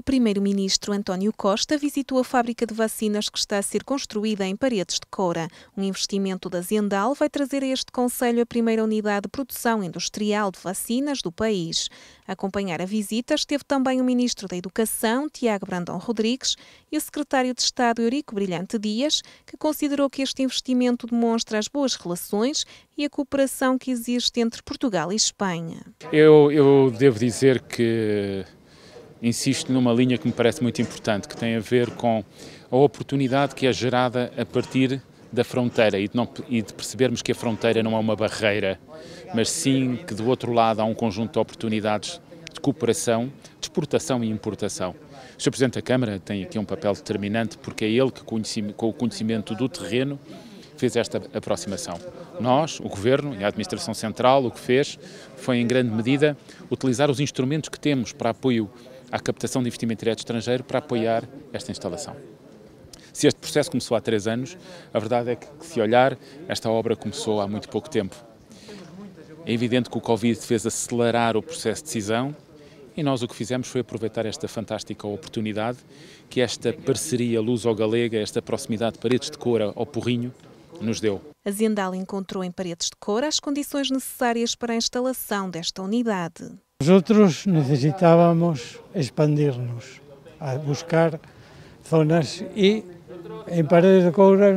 O primeiro-ministro António Costa visitou a fábrica de vacinas que está a ser construída em Paredes de Cora. Um investimento da Zendal vai trazer a este Conselho a primeira unidade de produção industrial de vacinas do país. A acompanhar a visita esteve também o ministro da Educação, Tiago Brandão Rodrigues, e o secretário de Estado, Eurico Brilhante Dias, que considerou que este investimento demonstra as boas relações e a cooperação que existe entre Portugal e Espanha. Eu, eu devo dizer que insisto numa linha que me parece muito importante, que tem a ver com a oportunidade que é gerada a partir da fronteira e de, não, e de, percebermos que a fronteira não é uma barreira, mas sim que do outro lado há um conjunto de oportunidades de cooperação, de exportação e importação. O Sr. Presidente da Câmara tem aqui um papel determinante porque é ele que, com o conhecimento do terreno, fez esta aproximação. Nós, o Governo e a Administração Central, o que fez foi, em grande medida, utilizar os instrumentos que temos para apoio à captação de investimento direto estrangeiro para apoiar esta instalação. Se este processo começou há três anos, a verdade é que, se olhar, esta obra começou há muito pouco tempo. É evidente que o Covid fez acelerar o processo de decisão e nós o que fizemos foi aproveitar esta fantástica oportunidade que esta parceria luso-galega, esta proximidade de paredes de coura ao Porrinho, nos deu. A Zendal encontrou em paredes de coura as condições necessárias para a instalação desta unidade. Nosotros necesitábamos expandirnos, a buscar zonas y en Paredes de Coura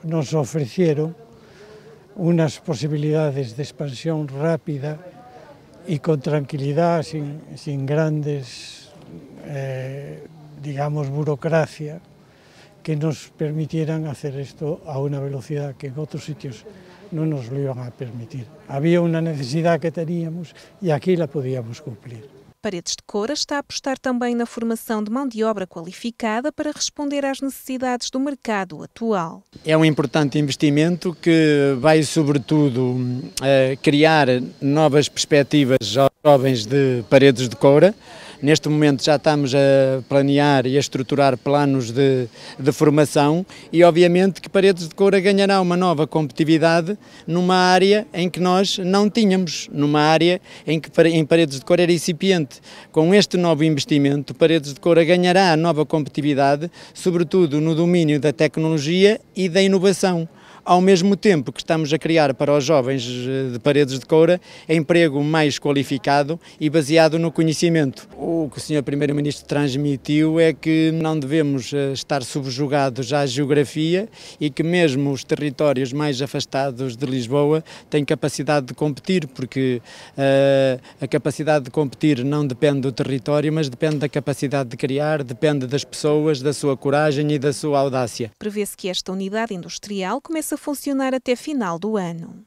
nos ofrecieron unas posibilidades de expansión rápida y con tranquilidad, sin, sin grandes, eh, digamos, burocracia, que nos permitieran hacer esto a una velocidad que en otros sitios no nos lo iban a permitir. Havia uma necessidade que teníamos e aqui la podíamos cumprir. Paredes de Coura está a apostar também na formação de mão de obra qualificada para responder às necessidades do mercado atual. É um importante investimento que vai, sobretudo, eh, criar novas perspectivas aos jovens de Paredes de Coura Neste momento já estamos a planear e a estruturar planos de, de formação e, obviamente, que Paredes de Coura ganhará uma nova competitividade numa área em que nós não tínhamos, numa área em que em Paredes de Coura era incipiente. Com este novo investimento, Paredes de Coura ganhará nova competitividade, sobretudo no domínio da tecnologia e da inovação ao mesmo tempo que estamos a criar para os jovens eh, de Paredes de Coura é emprego mais qualificado e baseado no conhecimento. O que o Sr. Primeiro-Ministro transmitiu é que não devemos eh, estar subjugados à geografia e que mesmo os territórios mais afastados de Lisboa têm capacidade de competir, porque uh, a capacidade de competir não depende do território, mas depende da capacidade de criar, depende das pessoas, da sua coragem e da sua audácia. Prevê-se que esta unidade industrial comece a funcionar até final do ano.